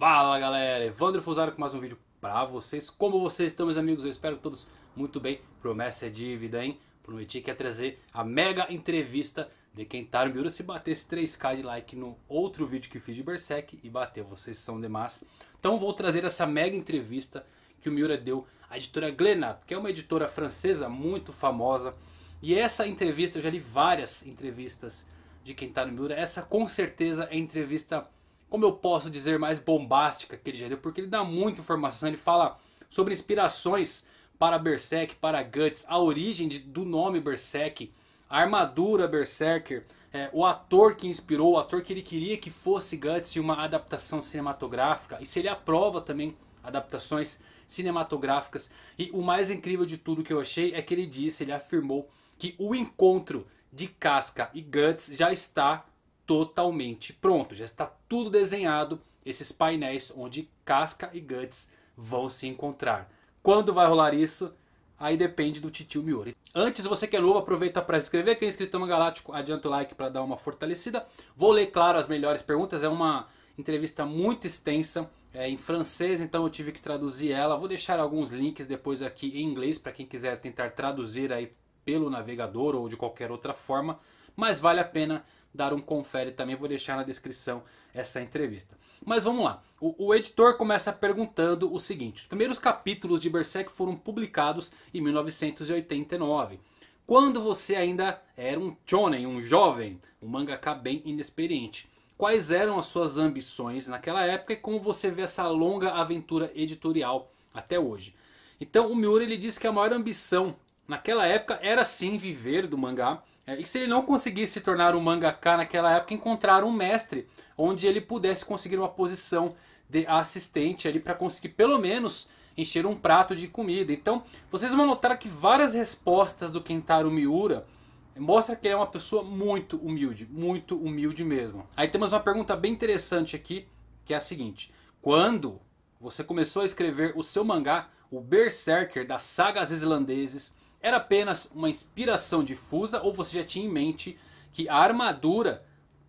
Fala galera, Evandro Fusaro com mais um vídeo pra vocês. Como vocês estão, meus amigos? Eu espero que todos muito bem. Promessa é dívida, hein? Prometi que ia trazer a mega entrevista de quem tá no Miura se batesse 3k de like no outro vídeo que fiz de Berserk e bateu, vocês são demais. Então vou trazer essa mega entrevista que o Miura deu à editora Glenat, que é uma editora francesa muito famosa. E essa entrevista, eu já li várias entrevistas de quem tá no Miura, essa com certeza é entrevista como eu posso dizer, mais bombástica que ele já deu, porque ele dá muita informação, ele fala sobre inspirações para Berserk, para Guts, a origem de, do nome Berserk, a armadura Berserker, é, o ator que inspirou, o ator que ele queria que fosse Guts em uma adaptação cinematográfica, e se ele aprova também adaptações cinematográficas. E o mais incrível de tudo que eu achei é que ele disse, ele afirmou que o encontro de Casca e Guts já está totalmente pronto, já está tudo desenhado, esses painéis onde Casca e Guts vão se encontrar. Quando vai rolar isso? Aí depende do Titio Miura. Antes, você que é novo, aproveita para se inscrever. Quem é inscrito no Galáctico, adianta o like para dar uma fortalecida. Vou ler, claro, as melhores perguntas. É uma entrevista muito extensa, é em francês, então eu tive que traduzir ela. Vou deixar alguns links depois aqui em inglês para quem quiser tentar traduzir aí pelo navegador ou de qualquer outra forma. Mas vale a pena dar um confere também, vou deixar na descrição essa entrevista. Mas vamos lá, o, o editor começa perguntando o seguinte, os primeiros capítulos de Berserk foram publicados em 1989 quando você ainda era um chonen, um jovem, um mangaka bem inexperiente. Quais eram as suas ambições naquela época e como você vê essa longa aventura editorial até hoje? Então o Miura ele diz que a maior ambição naquela época era sim viver do mangá, é, e se ele não conseguisse se tornar um mangaka naquela época, encontrar um mestre onde ele pudesse conseguir uma posição de assistente ali para conseguir pelo menos encher um prato de comida. Então, vocês vão notar que várias respostas do Kentaro Miura mostra que ele é uma pessoa muito humilde, muito humilde mesmo. Aí temos uma pergunta bem interessante aqui, que é a seguinte: quando você começou a escrever o seu mangá, o Berserker das sagas islandeses, era apenas uma inspiração difusa ou você já tinha em mente que a armadura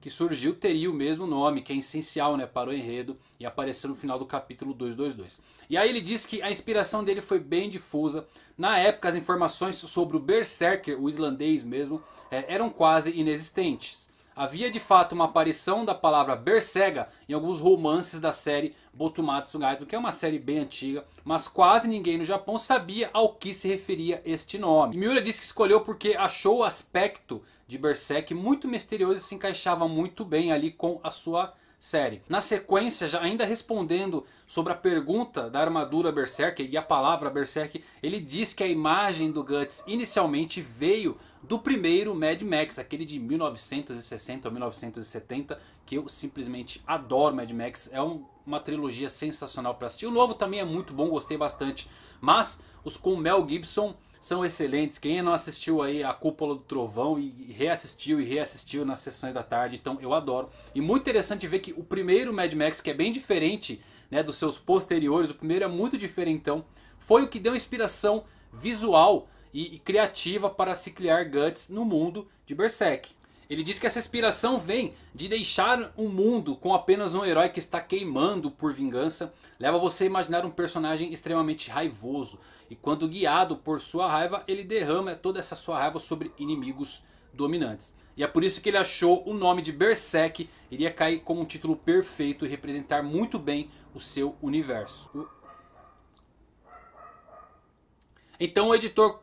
que surgiu teria o mesmo nome, que é essencial né, para o enredo e apareceu no final do capítulo 222. E aí ele diz que a inspiração dele foi bem difusa. Na época as informações sobre o Berserker, o islandês mesmo, é, eram quase inexistentes. Havia de fato uma aparição da palavra Bersega em alguns romances da série Botumatsu Gaiden, que é uma série bem antiga, mas quase ninguém no Japão sabia ao que se referia este nome. E Miura disse que escolheu porque achou o aspecto de Berserk muito misterioso e se encaixava muito bem ali com a sua série. Na sequência, já ainda respondendo sobre a pergunta da armadura Berserk e a palavra Berserk, ele diz que a imagem do Guts inicialmente veio do primeiro Mad Max, aquele de 1960 ou 1970, que eu simplesmente adoro Mad Max, é um, uma trilogia sensacional para assistir. O novo também é muito bom, gostei bastante, mas os com Mel Gibson são excelentes. Quem não assistiu aí a Cúpula do Trovão e reassistiu e reassistiu nas sessões da tarde, então eu adoro. E muito interessante ver que o primeiro Mad Max, que é bem diferente né, dos seus posteriores, o primeiro é muito diferentão, foi o que deu inspiração visual e, e criativa para se criar Guts no mundo de Berserk. Ele diz que essa inspiração vem de deixar o um mundo com apenas um herói que está queimando por vingança. Leva você a imaginar um personagem extremamente raivoso. E quando guiado por sua raiva, ele derrama toda essa sua raiva sobre inimigos dominantes. E é por isso que ele achou o nome de Berserk iria cair como um título perfeito e representar muito bem o seu universo. Então o editor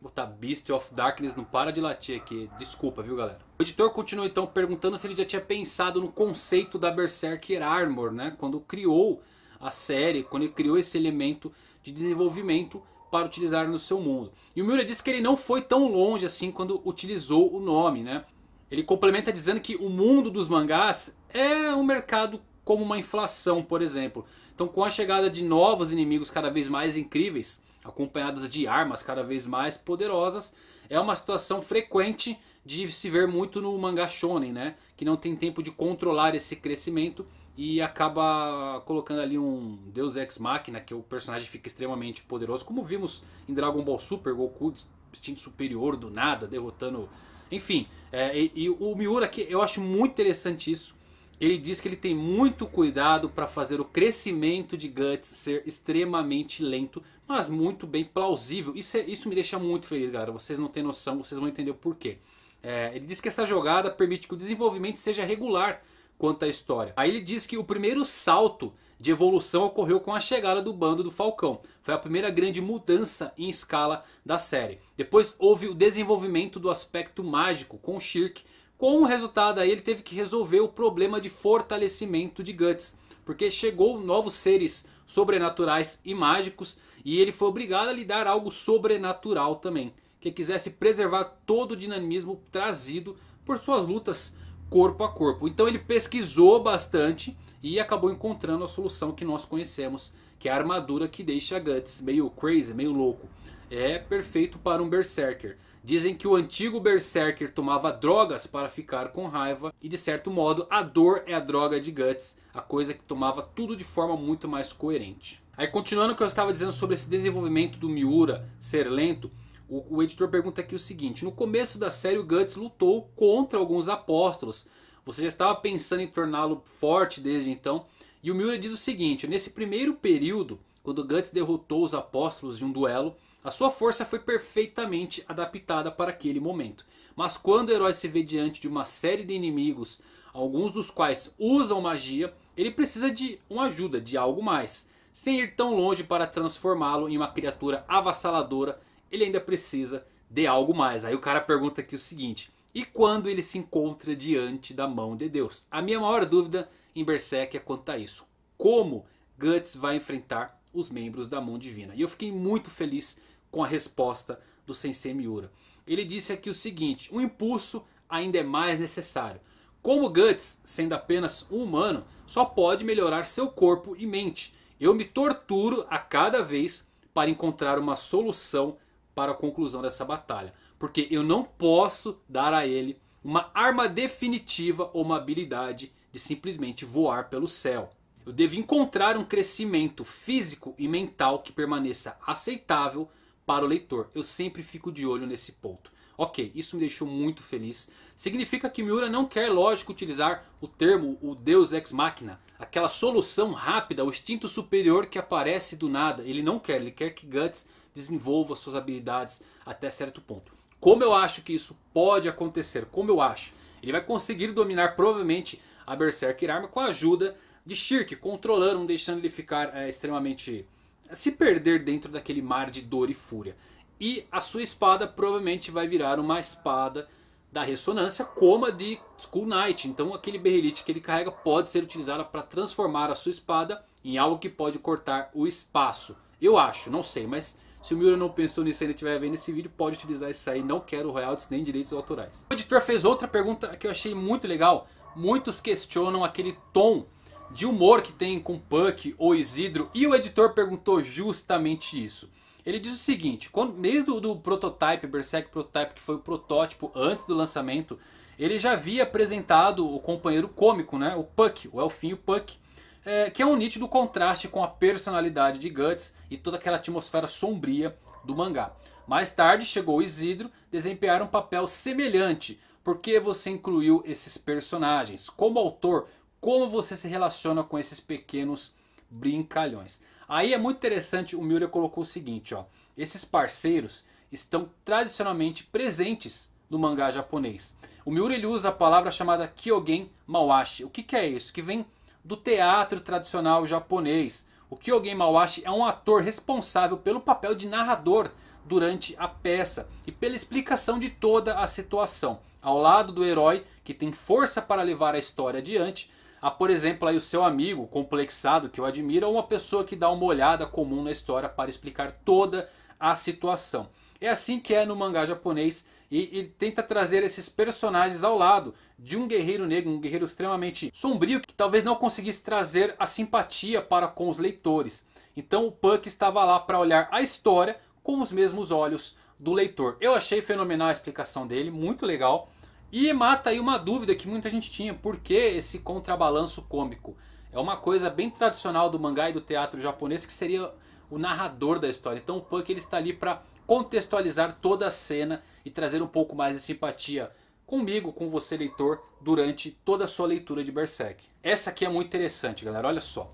Botar Beast of Darkness não para de latir aqui. Desculpa, viu galera? O editor continua então perguntando se ele já tinha pensado no conceito da Berserker Armor, né? Quando criou a série, quando ele criou esse elemento de desenvolvimento para utilizar no seu mundo. E o Miura disse que ele não foi tão longe assim quando utilizou o nome, né? Ele complementa dizendo que o mundo dos mangás é um mercado como uma inflação, por exemplo. Então com a chegada de novos inimigos cada vez mais incríveis, acompanhados de armas cada vez mais poderosas, é uma situação frequente de se ver muito no mangá shonen, né? Que não tem tempo de controlar esse crescimento e acaba colocando ali um Deus Ex Machina, que o personagem fica extremamente poderoso, como vimos em Dragon Ball Super, Goku instinto superior do nada, derrotando... Enfim, é, e, e o Miura, aqui eu acho muito interessante isso, ele diz que ele tem muito cuidado para fazer o crescimento de Guts ser extremamente lento, mas muito bem plausível. Isso, é, isso me deixa muito feliz, galera. Vocês não têm noção, vocês vão entender o porquê. É, ele diz que essa jogada permite que o desenvolvimento seja regular quanto à história. Aí ele diz que o primeiro salto de evolução ocorreu com a chegada do bando do Falcão. Foi a primeira grande mudança em escala da série. Depois houve o desenvolvimento do aspecto mágico com Shirk com o resultado aí ele teve que resolver o problema de fortalecimento de Guts. Porque chegou novos seres sobrenaturais e mágicos e ele foi obrigado a lidar algo sobrenatural também. Que quisesse preservar todo o dinamismo trazido por suas lutas corpo a corpo. Então ele pesquisou bastante e acabou encontrando a solução que nós conhecemos. Que é a armadura que deixa Guts meio crazy, meio louco é perfeito para um berserker. Dizem que o antigo berserker tomava drogas para ficar com raiva e de certo modo a dor é a droga de Guts, a coisa que tomava tudo de forma muito mais coerente. Aí continuando o que eu estava dizendo sobre esse desenvolvimento do Miura ser lento, o, o editor pergunta aqui o seguinte, no começo da série o Guts lutou contra alguns apóstolos, você já estava pensando em torná-lo forte desde então, e o Miura diz o seguinte, nesse primeiro período, quando Guts derrotou os apóstolos de um duelo, a sua força foi perfeitamente adaptada para aquele momento. Mas quando o herói se vê diante de uma série de inimigos, alguns dos quais usam magia, ele precisa de uma ajuda, de algo mais. Sem ir tão longe para transformá-lo em uma criatura avassaladora, ele ainda precisa de algo mais. Aí o cara pergunta aqui o seguinte: e quando ele se encontra diante da mão de Deus? A minha maior dúvida em Berserk é quanto a isso. Como Guts vai enfrentar os membros da mão divina? E eu fiquei muito feliz com a resposta do Sensei Miura. Ele disse aqui o seguinte, o impulso ainda é mais necessário. Como Guts, sendo apenas um humano, só pode melhorar seu corpo e mente. Eu me torturo a cada vez para encontrar uma solução para a conclusão dessa batalha. Porque eu não posso dar a ele uma arma definitiva ou uma habilidade de simplesmente voar pelo céu. Eu devo encontrar um crescimento físico e mental que permaneça aceitável para o leitor. Eu sempre fico de olho nesse ponto. Ok, isso me deixou muito feliz. Significa que Miura não quer, lógico, utilizar o termo o Deus Ex Machina. Aquela solução rápida, o instinto superior que aparece do nada. Ele não quer, ele quer que Guts desenvolva suas habilidades até certo ponto. Como eu acho que isso pode acontecer? Como eu acho? Ele vai conseguir dominar provavelmente a Berserker Arma com a ajuda de Shirk. Controlando, não deixando ele ficar é, extremamente se perder dentro daquele mar de dor e fúria. E a sua espada provavelmente vai virar uma espada da ressonância, como a de Skull Knight. Então aquele berrelite que ele carrega pode ser utilizado para transformar a sua espada em algo que pode cortar o espaço. Eu acho, não sei, mas se o Miura não pensou nisso e ele estiver vendo esse vídeo, pode utilizar isso aí. Não quero royalties nem direitos autorais. O editor fez outra pergunta que eu achei muito legal. Muitos questionam aquele tom de humor que tem com Puck ou Isidro e o editor perguntou justamente isso. Ele diz o seguinte, quando, desde do, do prototype, Berserk Prototype, que foi o protótipo antes do lançamento, ele já havia apresentado o companheiro cômico, né, o Puck, o elfinho Puck, é, que é um nítido contraste com a personalidade de Guts e toda aquela atmosfera sombria do mangá. Mais tarde chegou o Isidro desempenhar um papel semelhante, porque você incluiu esses personagens? Como autor, como você se relaciona com esses pequenos brincalhões. Aí é muito interessante, o Miura colocou o seguinte, ó, esses parceiros estão tradicionalmente presentes no mangá japonês. O Miura ele usa a palavra chamada Kyogen Mawashi. O que, que é isso? Que vem do teatro tradicional japonês. O Kyogen Mawashi é um ator responsável pelo papel de narrador durante a peça e pela explicação de toda a situação. Ao lado do herói que tem força para levar a história adiante, a, por exemplo, aí o seu amigo complexado que o admira ou uma pessoa que dá uma olhada comum na história para explicar toda a situação. É assim que é no mangá japonês e, e tenta trazer esses personagens ao lado de um guerreiro negro, um guerreiro extremamente sombrio que talvez não conseguisse trazer a simpatia para com os leitores. Então o Puck estava lá para olhar a história com os mesmos olhos do leitor. Eu achei fenomenal a explicação dele, muito legal. E mata aí uma dúvida que muita gente tinha: por que esse contrabalanço cômico? É uma coisa bem tradicional do mangá e do teatro japonês que seria o narrador da história. Então o Puck ele está ali para contextualizar toda a cena e trazer um pouco mais de simpatia comigo, com você leitor, durante toda a sua leitura de Berserk. Essa aqui é muito interessante, galera, olha só.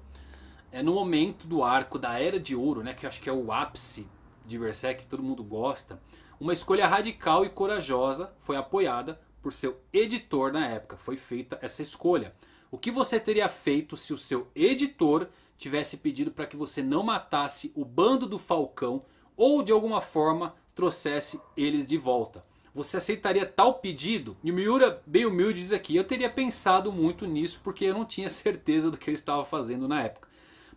É no momento do arco da Era de Ouro, né, que eu acho que é o ápice de Berserk, que todo mundo gosta, uma escolha radical e corajosa foi apoiada por seu editor na época. Foi feita essa escolha. O que você teria feito se o seu editor tivesse pedido para que você não matasse o bando do Falcão ou de alguma forma trouxesse eles de volta? Você aceitaria tal pedido? E o Miura, bem humilde, diz aqui: Eu teria pensado muito nisso porque eu não tinha certeza do que eu estava fazendo na época.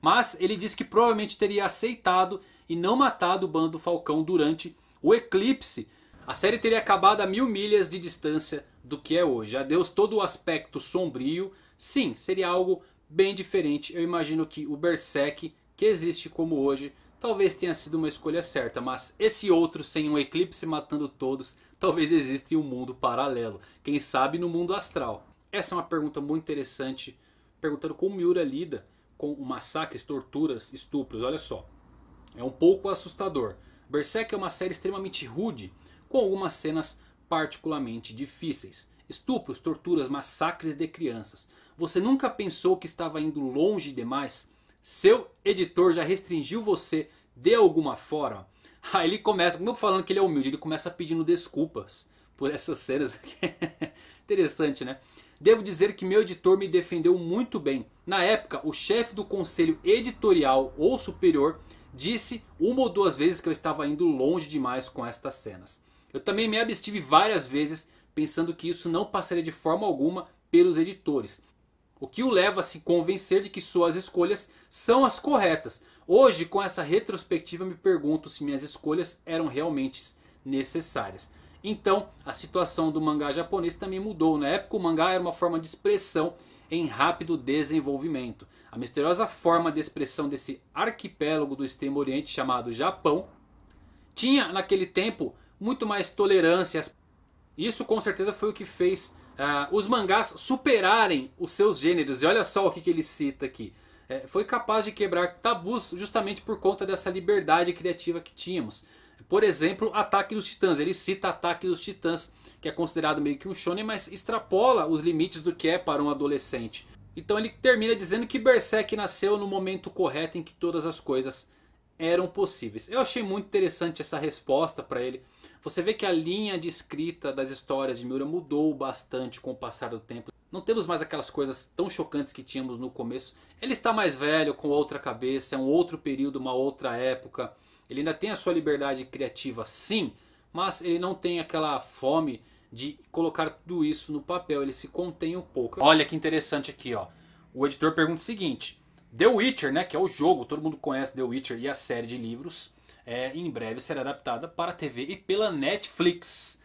Mas ele diz que provavelmente teria aceitado e não matado o bando do Falcão durante o eclipse a série teria acabado a mil milhas de distância do que é hoje. Adeus todo o aspecto sombrio. Sim, seria algo bem diferente. Eu imagino que o Berserk que existe como hoje talvez tenha sido uma escolha certa. Mas esse outro sem um eclipse matando todos talvez exista em um mundo paralelo. Quem sabe no mundo astral. Essa é uma pergunta muito interessante. Perguntando como Miura lida com massacres, torturas, estupros. Olha só. É um pouco assustador. Berserk é uma série extremamente rude com algumas cenas particularmente difíceis. Estupros, torturas, massacres de crianças. Você nunca pensou que estava indo longe demais? Seu editor já restringiu você de alguma forma? Aí ele começa, eu falando que ele é humilde, ele começa pedindo desculpas por essas cenas aqui. Interessante, né? Devo dizer que meu editor me defendeu muito bem. Na época, o chefe do conselho editorial ou superior disse uma ou duas vezes que eu estava indo longe demais com estas cenas. Eu também me abstive várias vezes pensando que isso não passaria de forma alguma pelos editores. O que o leva a se convencer de que suas escolhas são as corretas. Hoje, com essa retrospectiva, me pergunto se minhas escolhas eram realmente necessárias. Então, a situação do mangá japonês também mudou. Na né? época, o mangá era uma forma de expressão em rápido desenvolvimento. A misteriosa forma de expressão desse arquipélago do extremo oriente chamado Japão tinha, naquele tempo, muito mais tolerância. Isso com certeza foi o que fez uh, os mangás superarem os seus gêneros. E olha só o que, que ele cita aqui. É, foi capaz de quebrar tabus justamente por conta dessa liberdade criativa que tínhamos. Por exemplo, Ataque dos Titãs. Ele cita Ataque dos Titãs, que é considerado meio que um shonen, mas extrapola os limites do que é para um adolescente. Então ele termina dizendo que Berserk nasceu no momento correto em que todas as coisas eram possíveis. Eu achei muito interessante essa resposta para ele. Você vê que a linha de escrita das histórias de Miura mudou bastante com o passar do tempo. Não temos mais aquelas coisas tão chocantes que tínhamos no começo. Ele está mais velho, com outra cabeça, é um outro período, uma outra época. Ele ainda tem a sua liberdade criativa, sim, mas ele não tem aquela fome de colocar tudo isso no papel. Ele se contém um pouco. Olha que interessante aqui, ó. O editor pergunta o seguinte: The Witcher, né, que é o jogo, todo mundo conhece The Witcher e a série de livros é, em breve será adaptada para a TV e pela Netflix.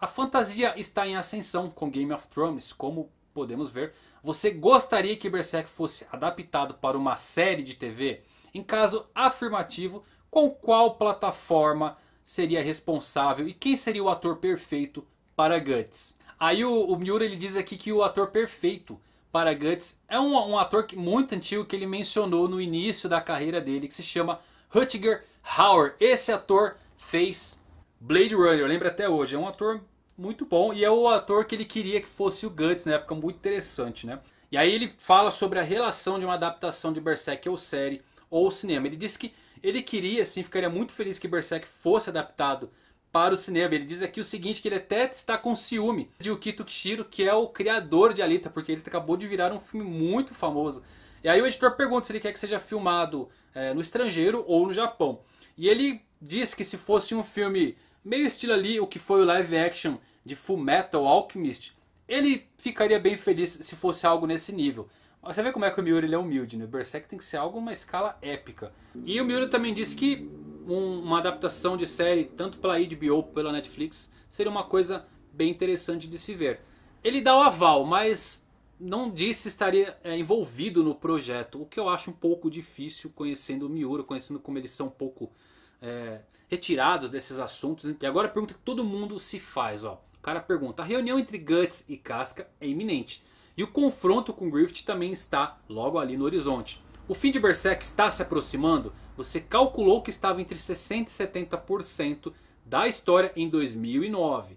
A fantasia está em ascensão com Game of Thrones, como podemos ver. Você gostaria que Berserk fosse adaptado para uma série de TV? Em caso afirmativo, com qual plataforma seria responsável e quem seria o ator perfeito para Guts? Aí o, o Miura ele diz aqui que o ator perfeito para Guts é um, um ator que, muito antigo que ele mencionou no início da carreira dele, que se chama Rutger Hauer. Esse ator fez Blade Runner, eu lembro até hoje. É um ator muito bom e é o ator que ele queria que fosse o Guts na né? época, muito interessante, né? E aí ele fala sobre a relação de uma adaptação de Berserk ou série ou cinema. Ele disse que ele queria, assim, ficaria muito feliz que Berserk fosse adaptado para o cinema. Ele diz aqui o seguinte, que ele até está com ciúme de Ukito Kishiro, que é o criador de Alita, porque ele acabou de virar um filme muito famoso. E aí o editor pergunta se ele quer que seja filmado é, no estrangeiro ou no Japão. E ele diz que se fosse um filme meio estilo ali o que foi o live action de Full Metal Alchemist, ele ficaria bem feliz se fosse algo nesse nível. Você vê como é que o Miura é humilde, né? Berserk tem que ser algo uma escala épica. E o Miura também disse que um, uma adaptação de série, tanto pela HBO ou pela Netflix, seria uma coisa bem interessante de se ver. Ele dá o aval, mas não disse estaria é, envolvido no projeto, o que eu acho um pouco difícil conhecendo o Miura, conhecendo como eles são um pouco é, retirados desses assuntos. Né? E agora a pergunta que todo mundo se faz, ó. O cara pergunta, a reunião entre Guts e Casca é iminente. E o confronto com Griffith também está logo ali no horizonte. O fim de Berserk está se aproximando? Você calculou que estava entre 60% e 70% da história em 2009.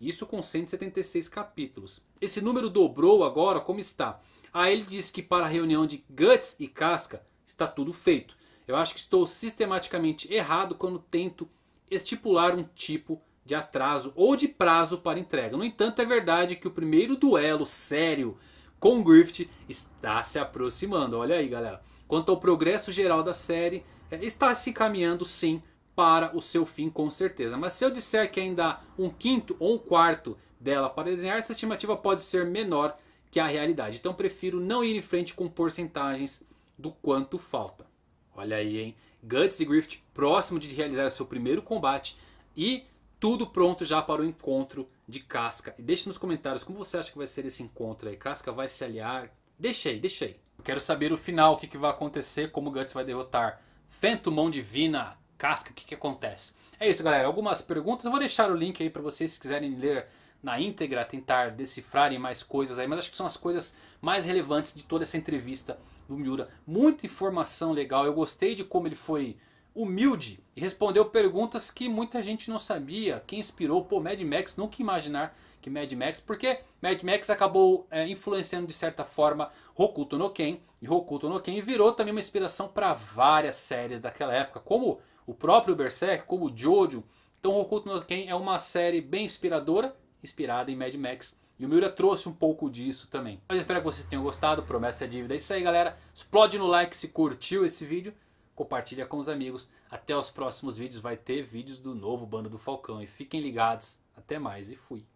Isso com 176 capítulos. Esse número dobrou agora como está. Aí ah, ele diz que para a reunião de Guts e Casca está tudo feito. Eu acho que estou sistematicamente errado quando tento estipular um tipo de atraso ou de prazo para entrega. No entanto, é verdade que o primeiro duelo sério com Griffith está se aproximando. Olha aí, galera. Quanto ao progresso geral da série, eh, está se encaminhando sim para o seu fim com certeza. Mas se eu disser que ainda há um quinto ou um quarto dela para desenhar, essa estimativa pode ser menor que a realidade. Então prefiro não ir em frente com porcentagens do quanto falta. Olha aí, hein? Guts e Griffith próximo de realizar seu primeiro combate e tudo pronto já para o encontro de Casca. E deixe nos comentários como você acha que vai ser esse encontro aí. Casca vai se aliar? Deixa aí, deixa aí. quero saber o final, o que, que vai acontecer, como Guts vai derrotar Fentumon Divina, casca, o que, que acontece. É isso, galera. Algumas perguntas. Eu vou deixar o link aí para vocês se quiserem ler na íntegra, tentar decifrarem mais coisas aí, mas acho que são as coisas mais relevantes de toda essa entrevista do Miura. Muita informação legal. Eu gostei de como ele foi humilde e respondeu perguntas que muita gente não sabia. Quem inspirou? Pô, Mad Max, nunca imaginar que Mad Max, porque Mad Max acabou é, influenciando de certa forma Hokuto no Ken, e Hokuto no Ken virou também uma inspiração para várias séries daquela época, como o próprio Berserk, como o Jojo, então Hokuto no Ken é uma série bem inspiradora, inspirada em Mad Max. E o Miura trouxe um pouco disso também. Mas espero que vocês tenham gostado, promessa é dívida. É isso aí galera, explode no like se curtiu esse vídeo. Compartilha com os amigos. Até os próximos vídeos, vai ter vídeos do novo Bando do Falcão. E fiquem ligados, até mais e fui.